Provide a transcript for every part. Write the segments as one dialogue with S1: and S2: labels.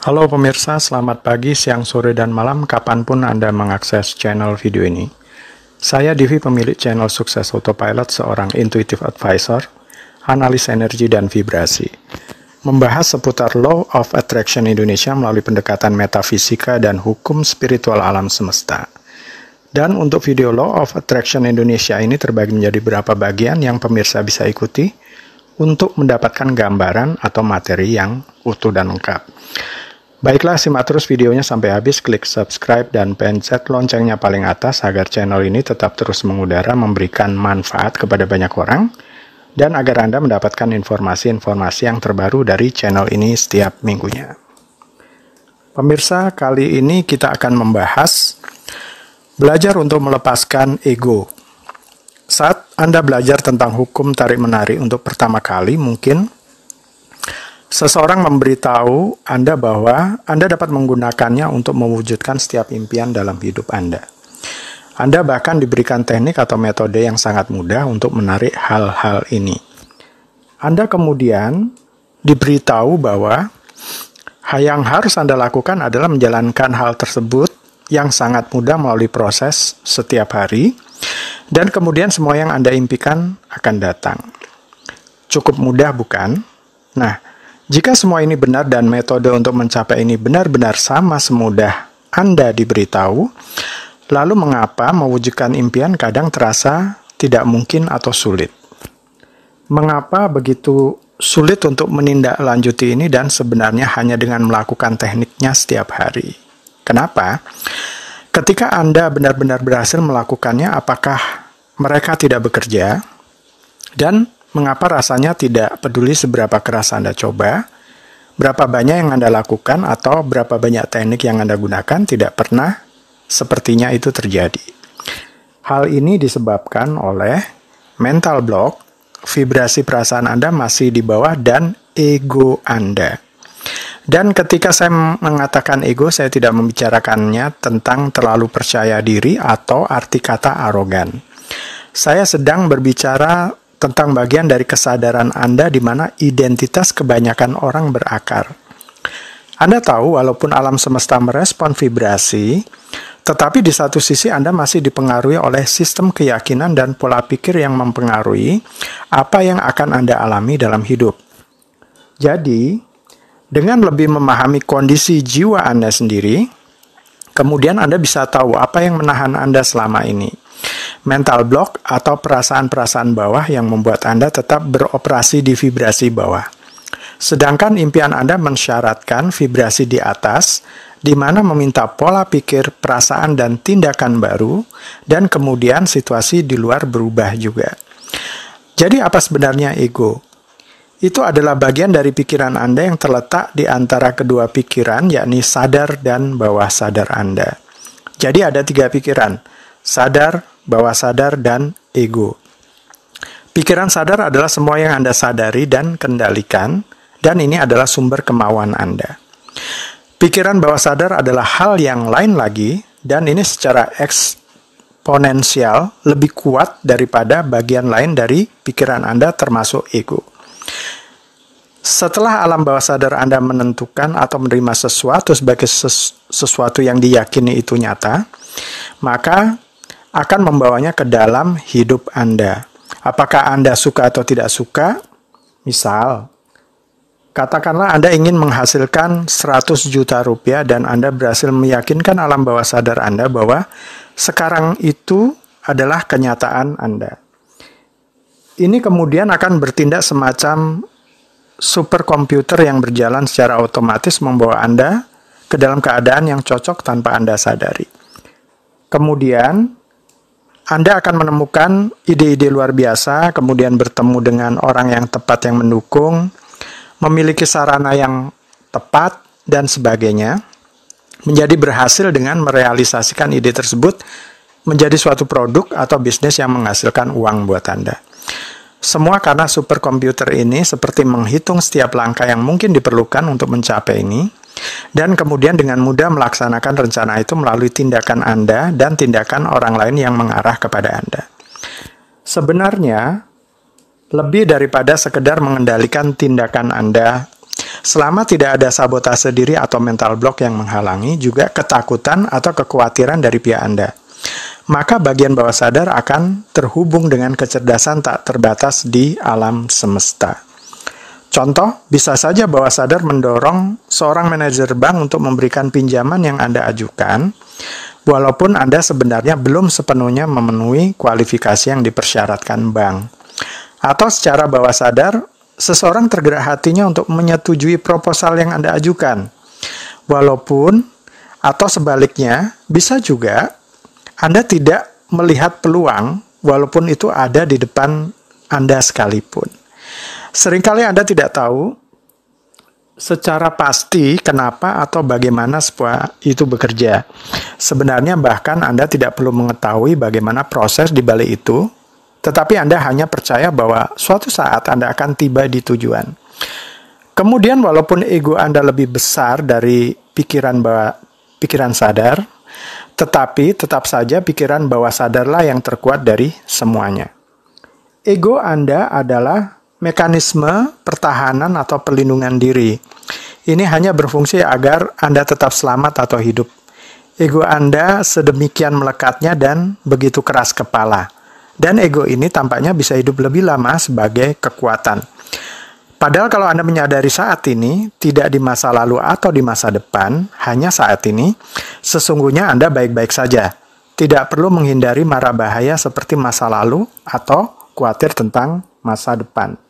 S1: Halo pemirsa, selamat pagi, siang, sore, dan malam kapanpun Anda mengakses channel video ini. Saya Divi, pemilik channel Sukses Autopilot, seorang intuitive advisor, analis energi dan vibrasi. Membahas seputar Law of Attraction Indonesia melalui pendekatan metafisika dan hukum spiritual alam semesta. Dan untuk video Law of Attraction Indonesia ini terbagi menjadi beberapa bagian yang pemirsa bisa ikuti untuk mendapatkan gambaran atau materi yang utuh dan lengkap. Baiklah, simak terus videonya sampai habis, klik subscribe dan pencet loncengnya paling atas agar channel ini tetap terus mengudara memberikan manfaat kepada banyak orang dan agar Anda mendapatkan informasi-informasi yang terbaru dari channel ini setiap minggunya. Pemirsa, kali ini kita akan membahas belajar untuk melepaskan ego. Saat Anda belajar tentang hukum tarik-menarik untuk pertama kali, mungkin seseorang memberitahu Anda bahwa Anda dapat menggunakannya untuk mewujudkan setiap impian dalam hidup Anda. Anda bahkan diberikan teknik atau metode yang sangat mudah untuk menarik hal-hal ini. Anda kemudian diberitahu bahwa yang harus Anda lakukan adalah menjalankan hal tersebut yang sangat mudah melalui proses setiap hari, dan kemudian semua yang Anda impikan akan datang. Cukup mudah, bukan? Nah, jika semua ini benar dan metode untuk mencapai ini benar-benar sama semudah Anda diberitahu, lalu mengapa mewujudkan impian kadang terasa tidak mungkin atau sulit? Mengapa begitu sulit untuk menindaklanjuti ini dan sebenarnya hanya dengan melakukan tekniknya setiap hari? Kenapa? Ketika Anda benar-benar berhasil melakukannya, apakah mereka tidak bekerja? Dan Mengapa rasanya tidak peduli seberapa keras Anda coba, berapa banyak yang Anda lakukan, atau berapa banyak teknik yang Anda gunakan, tidak pernah sepertinya itu terjadi. Hal ini disebabkan oleh mental block, vibrasi perasaan Anda masih di bawah, dan ego Anda. Dan ketika saya mengatakan ego, saya tidak membicarakannya tentang terlalu percaya diri atau arti kata arogan. Saya sedang berbicara tentang bagian dari kesadaran Anda di mana identitas kebanyakan orang berakar. Anda tahu, walaupun alam semesta merespon vibrasi, tetapi di satu sisi Anda masih dipengaruhi oleh sistem keyakinan dan pola pikir yang mempengaruhi apa yang akan Anda alami dalam hidup. Jadi, dengan lebih memahami kondisi jiwa Anda sendiri, kemudian Anda bisa tahu apa yang menahan Anda selama ini mental block atau perasaan-perasaan bawah yang membuat Anda tetap beroperasi di vibrasi bawah. Sedangkan impian Anda mensyaratkan vibrasi di atas, di mana meminta pola pikir, perasaan, dan tindakan baru, dan kemudian situasi di luar berubah juga. Jadi, apa sebenarnya ego? Itu adalah bagian dari pikiran Anda yang terletak di antara kedua pikiran, yakni sadar dan bawah sadar Anda. Jadi, ada tiga pikiran: sadar, bawah sadar, dan ego. Pikiran sadar adalah semua yang Anda sadari dan kendalikan, dan ini adalah sumber kemauan Anda. Pikiran bawah sadar adalah hal yang lain lagi, dan ini secara eksponensial lebih kuat daripada bagian lain dari pikiran Anda, termasuk ego. Setelah alam bawah sadar Anda menentukan atau menerima sesuatu sebagai sesuatu yang diyakini itu nyata, maka akan membawanya ke dalam hidup Anda. Apakah Anda suka atau tidak suka? Misal, katakanlah Anda ingin menghasilkan 100 juta rupiah dan Anda berhasil meyakinkan alam bawah sadar Anda bahwa sekarang itu adalah kenyataan Anda. Ini kemudian akan bertindak semacam superkomputer yang berjalan secara otomatis membawa Anda ke dalam keadaan yang cocok tanpa Anda sadari. Kemudian, anda akan menemukan ide-ide luar biasa, kemudian bertemu dengan orang yang tepat yang mendukung, memiliki sarana yang tepat, dan sebagainya. Menjadi berhasil dengan merealisasikan ide tersebut menjadi suatu produk atau bisnis yang menghasilkan uang buat Anda. Semua karena superkomputer ini seperti menghitung setiap langkah yang mungkin diperlukan untuk mencapai ini, dan kemudian dengan mudah melaksanakan rencana itu melalui tindakan Anda dan tindakan orang lain yang mengarah kepada Anda. Sebenarnya, lebih daripada sekedar mengendalikan tindakan Anda, selama tidak ada sabotase diri atau mental block yang menghalangi, juga ketakutan atau kekhawatiran dari pihak Anda. Maka bagian bawah sadar akan terhubung dengan kecerdasan tak terbatas di alam semesta. Contoh, bisa saja bawah sadar mendorong seorang manajer bank untuk memberikan pinjaman yang Anda ajukan, walaupun Anda sebenarnya belum sepenuhnya memenuhi kualifikasi yang dipersyaratkan bank. Atau secara bawah sadar, seseorang tergerak hatinya untuk menyetujui proposal yang Anda ajukan. Walaupun, atau sebaliknya, bisa juga Anda tidak melihat peluang walaupun itu ada di depan Anda sekalipun. Seringkali Anda tidak tahu secara pasti kenapa atau bagaimana sebuah itu bekerja. Sebenarnya bahkan Anda tidak perlu mengetahui bagaimana proses di balik itu, tetapi Anda hanya percaya bahwa suatu saat Anda akan tiba di tujuan. Kemudian walaupun ego Anda lebih besar dari pikiran bahwa pikiran sadar, tetapi tetap saja pikiran bawah sadarlah yang terkuat dari semuanya. Ego Anda adalah mekanisme pertahanan atau perlindungan diri. Ini hanya berfungsi agar Anda tetap selamat atau hidup. Ego Anda sedemikian melekatnya dan begitu keras kepala. Dan ego ini tampaknya bisa hidup lebih lama sebagai kekuatan. Padahal kalau Anda menyadari saat ini, tidak di masa lalu atau di masa depan, hanya saat ini, sesungguhnya Anda baik-baik saja. Tidak perlu menghindari mara bahaya seperti masa lalu atau khawatir tentang masa depan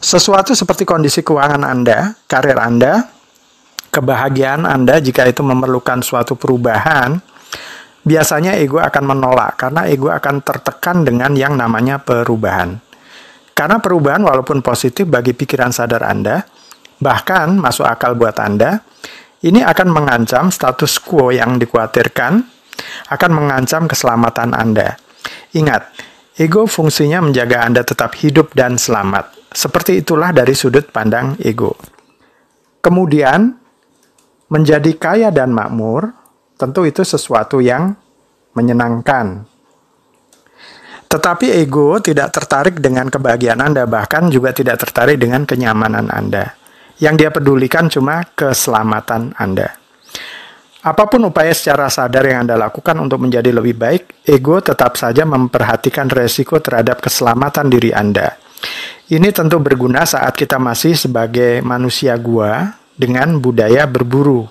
S1: sesuatu seperti kondisi keuangan Anda, karir Anda, kebahagiaan Anda jika itu memerlukan suatu perubahan, biasanya ego akan menolak karena ego akan tertekan dengan yang namanya perubahan. Karena perubahan walaupun positif bagi pikiran sadar Anda, bahkan masuk akal buat Anda, ini akan mengancam status quo yang dikhawatirkan, akan mengancam keselamatan Anda. Ingat, ego fungsinya menjaga Anda tetap hidup dan selamat. Seperti itulah dari sudut pandang ego. Kemudian, menjadi kaya dan makmur tentu itu sesuatu yang menyenangkan. Tetapi ego tidak tertarik dengan kebahagiaan Anda, bahkan juga tidak tertarik dengan kenyamanan Anda. Yang dia pedulikan cuma keselamatan Anda. Apapun upaya secara sadar yang Anda lakukan untuk menjadi lebih baik, ego tetap saja memperhatikan resiko terhadap keselamatan diri Anda. Ini tentu berguna saat kita masih sebagai manusia gua dengan budaya berburu.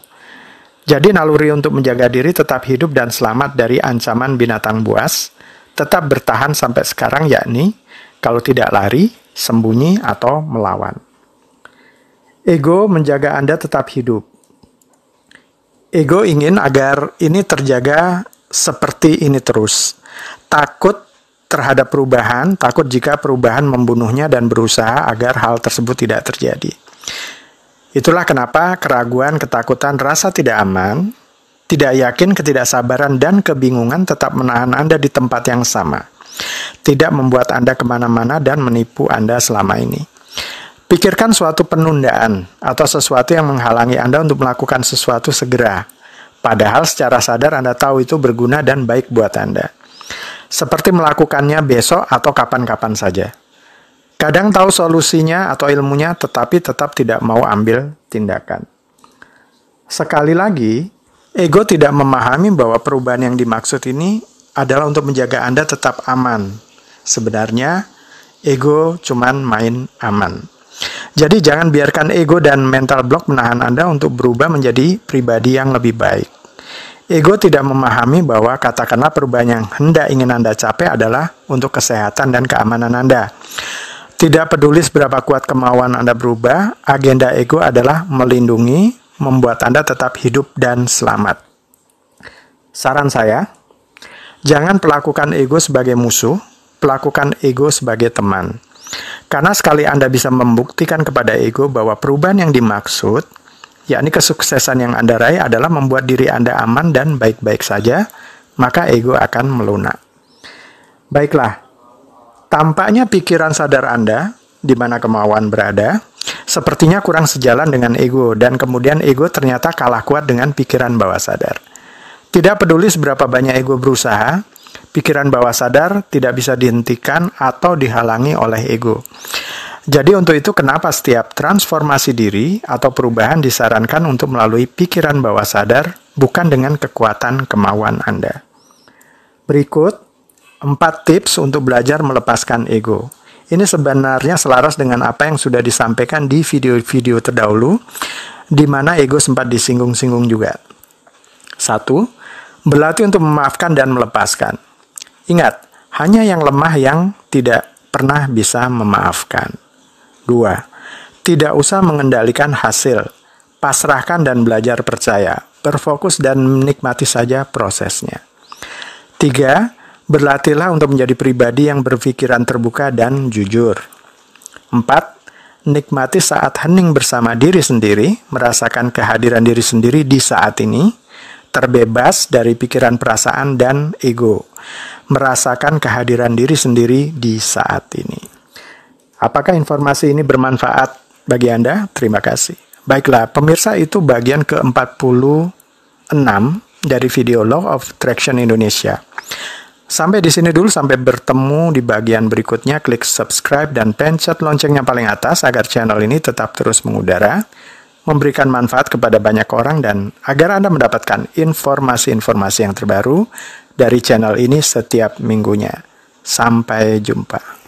S1: Jadi naluri untuk menjaga diri tetap hidup dan selamat dari ancaman binatang buas, tetap bertahan sampai sekarang yakni kalau tidak lari, sembunyi, atau melawan. Ego menjaga Anda tetap hidup. Ego ingin agar ini terjaga seperti ini terus. Takut terhadap perubahan, takut jika perubahan membunuhnya dan berusaha agar hal tersebut tidak terjadi. Itulah kenapa keraguan, ketakutan, rasa tidak aman, tidak yakin, ketidaksabaran, dan kebingungan tetap menahan Anda di tempat yang sama. Tidak membuat Anda kemana-mana dan menipu Anda selama ini. Pikirkan suatu penundaan atau sesuatu yang menghalangi Anda untuk melakukan sesuatu segera. Padahal secara sadar Anda tahu itu berguna dan baik buat Anda seperti melakukannya besok atau kapan-kapan saja. Kadang tahu solusinya atau ilmunya, tetapi tetap tidak mau ambil tindakan. Sekali lagi, ego tidak memahami bahwa perubahan yang dimaksud ini adalah untuk menjaga Anda tetap aman. Sebenarnya, ego cuma main aman. Jadi jangan biarkan ego dan mental block menahan Anda untuk berubah menjadi pribadi yang lebih baik. Ego tidak memahami bahwa katakanlah perubahan yang hendak ingin Anda capai adalah untuk kesehatan dan keamanan Anda. Tidak peduli seberapa kuat kemauan Anda berubah, agenda ego adalah melindungi, membuat Anda tetap hidup dan selamat. Saran saya, jangan pelakukan ego sebagai musuh, pelakukan ego sebagai teman. Karena sekali Anda bisa membuktikan kepada ego bahwa perubahan yang dimaksud yakni kesuksesan yang Anda raih adalah membuat diri Anda aman dan baik-baik saja, maka ego akan melunak. Baiklah, tampaknya pikiran sadar Anda, di mana kemauan berada, sepertinya kurang sejalan dengan ego, dan kemudian ego ternyata kalah kuat dengan pikiran bawah sadar. Tidak peduli seberapa banyak ego berusaha, pikiran bawah sadar tidak bisa dihentikan atau dihalangi oleh ego. Jadi untuk itu kenapa setiap transformasi diri atau perubahan disarankan untuk melalui pikiran bawah sadar bukan dengan kekuatan kemauan Anda. Berikut 4 tips untuk belajar melepaskan ego. Ini sebenarnya selaras dengan apa yang sudah disampaikan di video-video terdahulu di mana ego sempat disinggung-singgung juga. 1. Berlatih untuk memaafkan dan melepaskan. Ingat, hanya yang lemah yang tidak pernah bisa memaafkan. 2. Tidak usah mengendalikan hasil. Pasrahkan dan belajar percaya. Berfokus dan menikmati saja prosesnya. 3. Berlatihlah untuk menjadi pribadi yang berpikiran terbuka dan jujur. 4 nikmati saat hening bersama diri sendiri, merasakan kehadiran diri sendiri di saat ini, terbebas dari pikiran perasaan dan ego, merasakan kehadiran diri sendiri di saat ini. Apakah informasi ini bermanfaat bagi Anda? Terima kasih. Baiklah, pemirsa itu bagian ke-46 dari video Law of Traction Indonesia. Sampai di sini dulu, sampai bertemu di bagian berikutnya. Klik subscribe dan pencet loncengnya paling atas agar channel ini tetap terus mengudara, memberikan manfaat kepada banyak orang, dan agar Anda mendapatkan informasi-informasi yang terbaru dari channel ini setiap minggunya. Sampai jumpa.